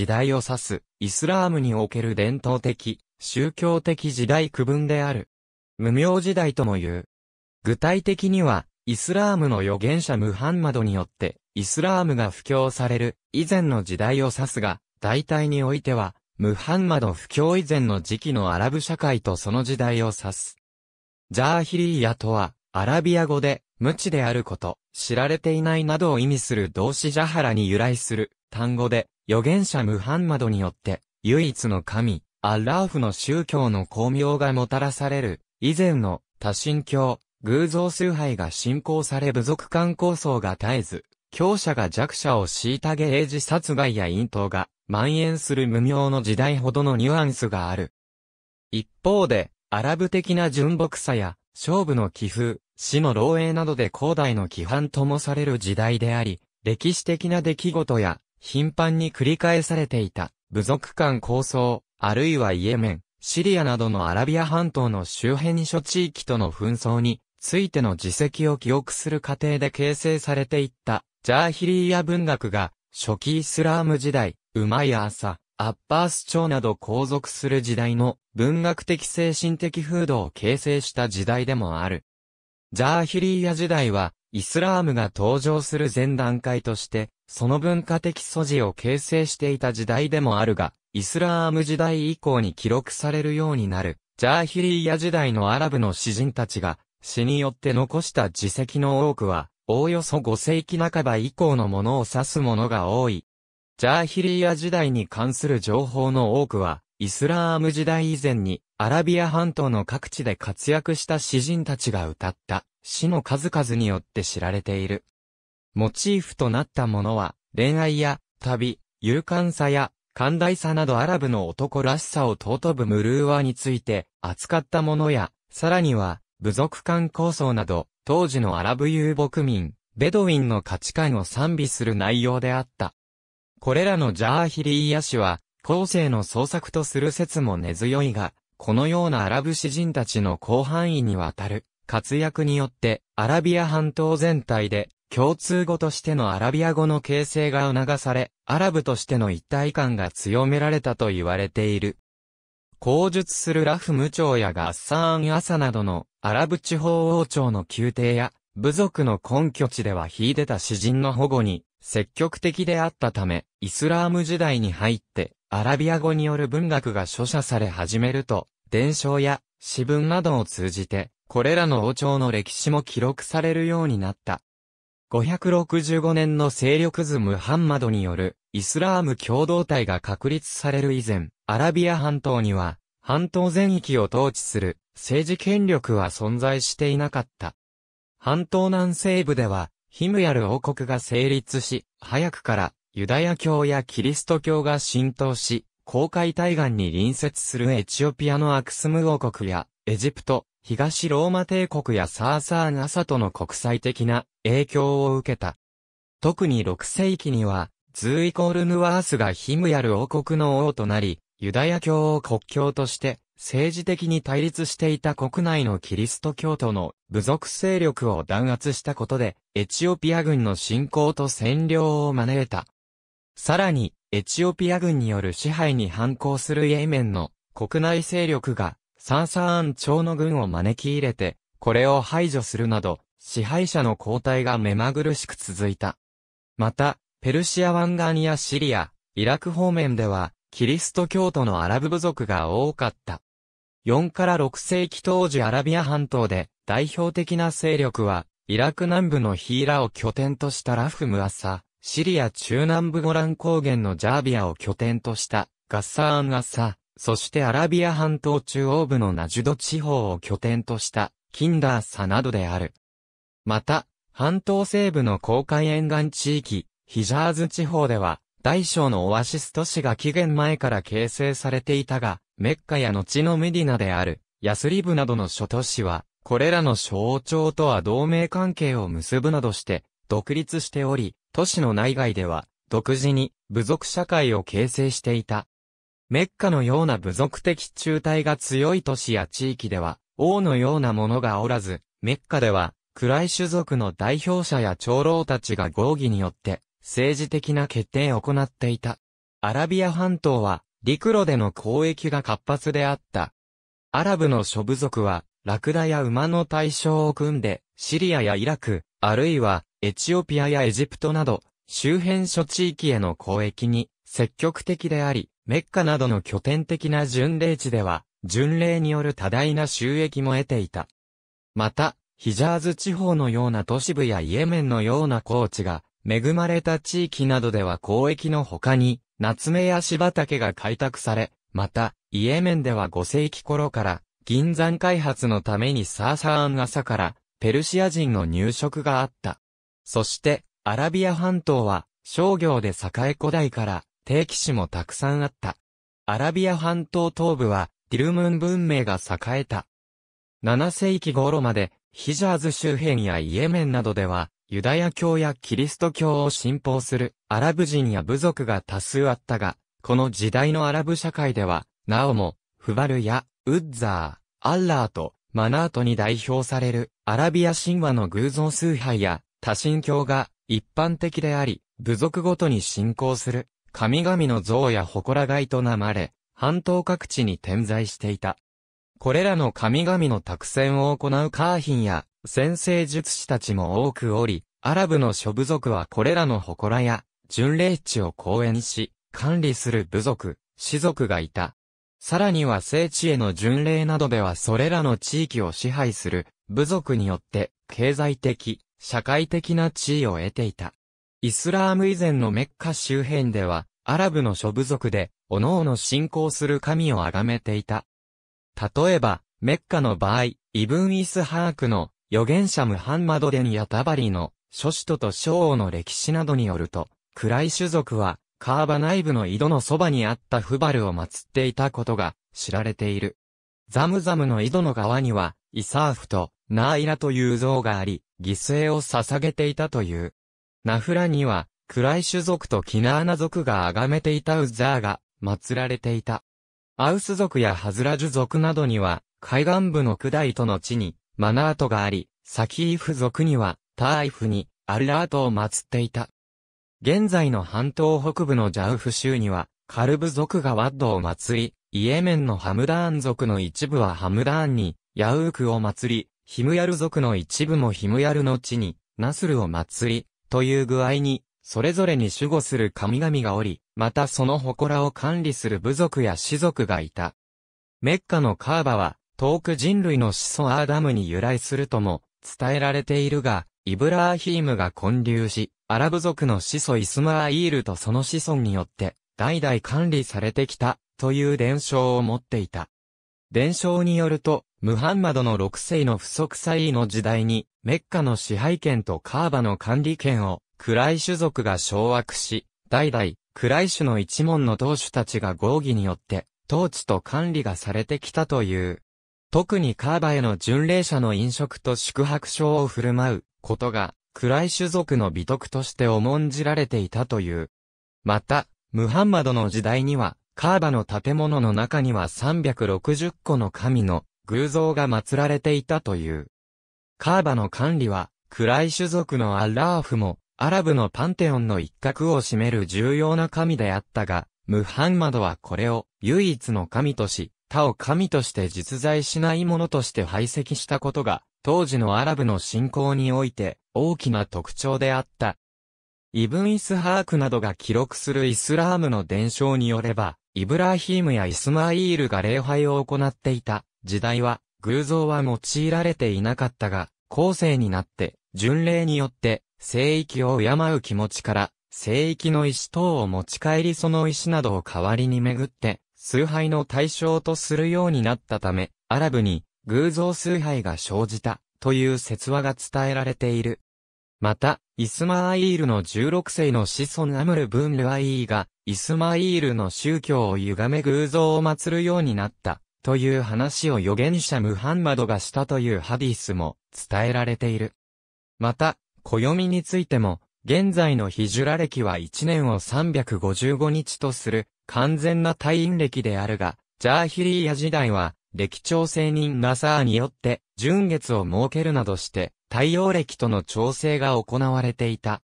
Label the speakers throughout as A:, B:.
A: 時代を指す、イスラームにおける伝統的、宗教的時代区分である。無名時代とも言う。具体的には、イスラームの預言者ムハンマドによって、イスラームが布教される以前の時代を指すが、大体においては、ムハンマド布教以前の時期のアラブ社会とその時代を指す。ジャーヒリーヤとは、アラビア語で、無知であること、知られていないなどを意味する動詞ジャハラに由来する、単語で、預言者ムハンマドによって、唯一の神、アッラーフの宗教の巧妙がもたらされる、以前の多神教、偶像崇拝が信仰され部族間構想が絶えず、強者が弱者を虐げ英字殺害や陰頭が蔓延する無名の時代ほどのニュアンスがある。一方で、アラブ的な純朴さや、勝負の寄付、死の漏洩などで古代の規範ともされる時代であり、歴史的な出来事や頻繁に繰り返されていた、部族間抗争、あるいはイエメン、シリアなどのアラビア半島の周辺諸地域との紛争についての自責を記憶する過程で形成されていった、ジャーヒリーヤ文学が、初期イスラーム時代、ウマイアーサ、アッバース朝など皇族する時代の文学的精神的風土を形成した時代でもある。ジャーヒリーヤ時代は、イスラームが登場する前段階として、その文化的素地を形成していた時代でもあるが、イスラーム時代以降に記録されるようになる、ジャーヒリーヤ時代のアラブの詩人たちが、詩によって残した自責の多くは、おおよそ5世紀半ば以降のものを指すものが多い。ジャーヒリーヤ時代に関する情報の多くは、イスラーム時代以前に、アラビア半島の各地で活躍した詩人たちが歌った。死の数々によって知られている。モチーフとなったものは、恋愛や、旅、勇敢さや、寛大さなどアラブの男らしさを尊ぶムルーワについて扱ったものや、さらには、部族間構想など、当時のアラブ遊牧民、ベドウィンの価値観を賛美する内容であった。これらのジャーヒリーヤ氏は、後世の創作とする説も根強いが、このようなアラブ詩人たちの広範囲にわたる、活躍によって、アラビア半島全体で、共通語としてのアラビア語の形成が促され、アラブとしての一体感が強められたと言われている。口述するラフム朝やガッサーン・アサなどのアラブ地方王朝の宮廷や部族の根拠地では秀でた詩人の保護に積極的であったため、イスラーム時代に入ってアラビア語による文学が著者され始めると、伝承や詩文などを通じてこれらの王朝の歴史も記録されるようになった。565年の勢力図ムハンマドによるイスラーム共同体が確立される以前、アラビア半島には、半島全域を統治する政治権力は存在していなかった。半島南西部では、ヒムヤル王国が成立し、早くからユダヤ教やキリスト教が浸透し、公海対岸に隣接するエチオピアのアクスム王国やエジプト、東ローマ帝国やサーサーナサとの国際的な影響を受けた。特に6世紀には、ズーイコールヌワースがヒムヤル王国の王となり、ユダヤ教を国教として、政治的に対立していた国内のキリスト教徒の部族勢力を弾圧したことで、エチオピア軍の侵攻と占領を招いた。さらに、エチオピア軍による支配に反抗するイエメンの国内勢力がサンサーン朝の軍を招き入れて、これを排除するなど、支配者の交代が目まぐるしく続いた。また、ペルシア湾岸やシリア、イラク方面では、キリスト教徒のアラブ部族が多かった。4から6世紀当時アラビア半島で、代表的な勢力は、イラク南部のヒーラを拠点としたラフムアサ、シリア中南部ゴラン高原のジャービアを拠点としたガッサーンアサ、そしてアラビア半島中央部のナジュド地方を拠点としたキンダーサなどである。また、半島西部の公海沿岸地域、ヒジャーズ地方では、大小のオアシス都市が紀元前から形成されていたが、メッカや後のメディナである、ヤスリブなどの諸都市は、これらの象徴とは同盟関係を結ぶなどして、独立しており、都市の内外では、独自に部族社会を形成していた。メッカのような部族的中隊が強い都市や地域では、王のようなものがおらず、メッカでは、暗い種族の代表者や長老たちが合議によって、政治的な決定を行っていた。アラビア半島は、陸路での交易が活発であった。アラブの諸部族は、ラクダや馬の対象を組んで、シリアやイラク、あるいは、エチオピアやエジプトなど、周辺諸地域への交易に積極的であり、メッカなどの拠点的な巡礼地では、巡礼による多大な収益も得ていた。また、ヒジャーズ地方のような都市部やイエメンのような高地が、恵まれた地域などでは交易の他に、夏目や芝竹が開拓され、また、イエメンでは5世紀頃から、銀山開発のためにサーサーン朝から、ペルシア人の入植があった。そして、アラビア半島は、商業で栄え古代から、定期史もたくさんあった。アラビア半島東部は、ディルムン文明が栄えた。7世紀頃まで、ヒジャーズ周辺やイエメンなどでは、ユダヤ教やキリスト教を信奉するアラブ人や部族が多数あったが、この時代のアラブ社会では、なおも、フバルや、ウッザー、アッラーと、マナートに代表される、アラビア神話の偶像崇拝や、多神教が一般的であり、部族ごとに信仰する神々の像や祠が営まれ、半島各地に点在していた。これらの神々の託戦を行うカーヒンや、先生術師たちも多くおり、アラブの諸部族はこれらの祠や、巡礼地を講演し、管理する部族、士族がいた。さらには聖地への巡礼などではそれらの地域を支配する部族によって経済的、社会的な地位を得ていた。イスラーム以前のメッカ周辺では、アラブの諸部族で、各々信仰する神を崇めていた。例えば、メッカの場合、イブン・イスハークの預言者ムハンマドデニア・タバリの諸使徒と諸王の歴史などによると、クライ種族は、カーバ内部の井戸のそばにあったフバルを祀っていたことが知られている。ザムザムの井戸の側には、イサーフとナーイラという像があり、犠牲を捧げていたという。ナフラには、クライシュ族とキナーナ族が崇めていたウザーが祀られていた。アウス族やハズラジュ族などには、海岸部のクダイトの地に、マナートがあり、サキーフ族には、ターイフに、アルラートを祀っていた。現在の半島北部のジャウフ州には、カルブ族がワッドを祀り、イエメンのハムダーン族の一部はハムダーンに、ヤウークを祀り、ヒムヤル族の一部もヒムヤルの地に、ナスルを祀り、という具合に、それぞれに守護する神々がおり、またその祠を管理する部族や士族がいた。メッカのカーバは、遠く人類の子孫アーダムに由来するとも伝えられているが、イブラーヒームが混流し、アラブ族の子孫イスマーイールとその子孫によって、代々管理されてきた、という伝承を持っていた。伝承によると、ムハンマドの6世の不足祭の時代に、メッカの支配権とカーバの管理権を、クライシュ族が掌握し、代々、クライシュの一門の当主たちが合議によって、統治と管理がされてきたという。特にカーバへの巡礼者の飲食と宿泊症を振る舞うことが、クライシュ族の美徳として重んじられていたという。また、ムハンマドの時代には、カーバの建物の中には360個の神の偶像が祀られていたという。カーバの管理は、クライ族のアラーフも、アラブのパンテオンの一角を占める重要な神であったが、ムハンマドはこれを唯一の神とし、他を神として実在しないものとして排斥したことが、当時のアラブの信仰において大きな特徴であった。イブン・イスハークなどが記録するイスラームの伝承によれば、イブラヒームやイスマイールが礼拝を行っていた時代は、偶像は用いられていなかったが、後世になって、巡礼によって、聖域を敬う気持ちから、聖域の石等を持ち帰りその石などを代わりに巡って、崇拝の対象とするようになったため、アラブに偶像崇拝が生じたという説話が伝えられている。また、イスマーイールの16世の子孫アムル・ブン・ルアイーが、イスマーイールの宗教を歪め偶像を祀るようになったという話を預言者ムハンマドがしたというハディスも伝えられている。また、暦についても、現在のヒジュラ歴は1年を355日とする完全な退院歴であるが、ジャーヒリーヤ時代は、歴調整人ナサーによって、純月を設けるなどして、太陽歴との調整が行われていた。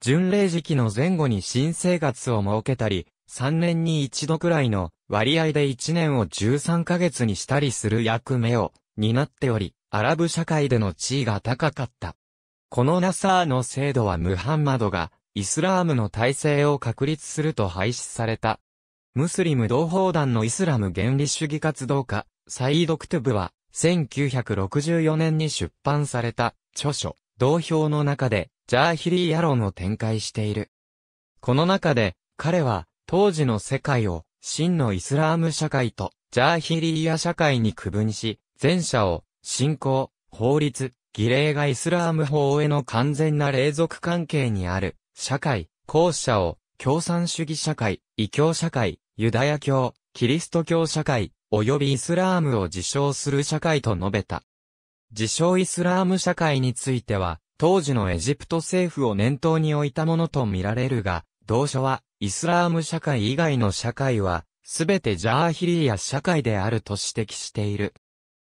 A: 巡礼時期の前後に新生活を設けたり、3年に一度くらいの割合で1年を13ヶ月にしたりする役目を担っており、アラブ社会での地位が高かった。このナサーの制度はムハンマドがイスラームの体制を確立すると廃止された。ムスリム同胞団のイスラム原理主義活動家、サイード・クトゥブは、1964年に出版された著書、同票の中で、ジャーヒリー野郎を展開している。この中で、彼は、当時の世界を、真のイスラーム社会と、ジャーヒリーヤ社会に区分し、前者を、信仰、法律、儀礼がイスラーム法への完全な霊属関係にある、社会、後者を、共産主義社会、異教社会、ユダヤ教、キリスト教社会、及びイスラームを自称する社会と述べた。自称イスラーム社会については、当時のエジプト政府を念頭に置いたものとみられるが、同書は、イスラーム社会以外の社会は、すべてジャーヒリーや社会であると指摘している。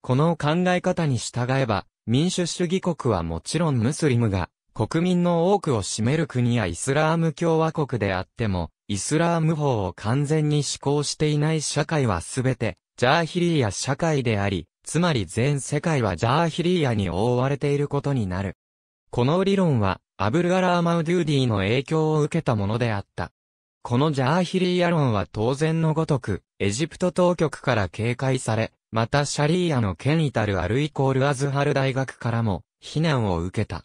A: この考え方に従えば、民主主義国はもちろんムスリムが、国民の多くを占める国やイスラーム共和国であっても、イスラーム法を完全に施行していない社会はすべて、ジャーヒリーや社会であり、つまり全世界はジャーヒリーやに覆われていることになる。この理論は、アブル・アラー・マウデューディの影響を受けたものであった。このジャーヒリー・アロンは当然のごとく、エジプト当局から警戒され、またシャリーアの県いたるアルイコールアズハル大学からも、非難を受けた。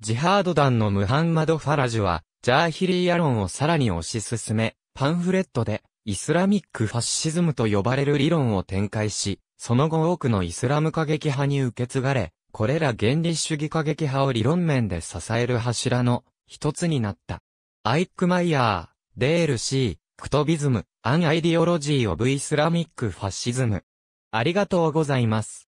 A: ジハード団のムハンマド・ファラジュは、ジャーヒリー・アロンをさらに推し進め、パンフレットで、イスラミック・ファッシズムと呼ばれる理論を展開し、その後多くのイスラム過激派に受け継がれ、これら原理主義過激派を理論面で支える柱の一つになった。アイック・マイヤー、デール C、クトビズム、アンアイディオロジーオブイスラミックファシズム。ありがとうございます。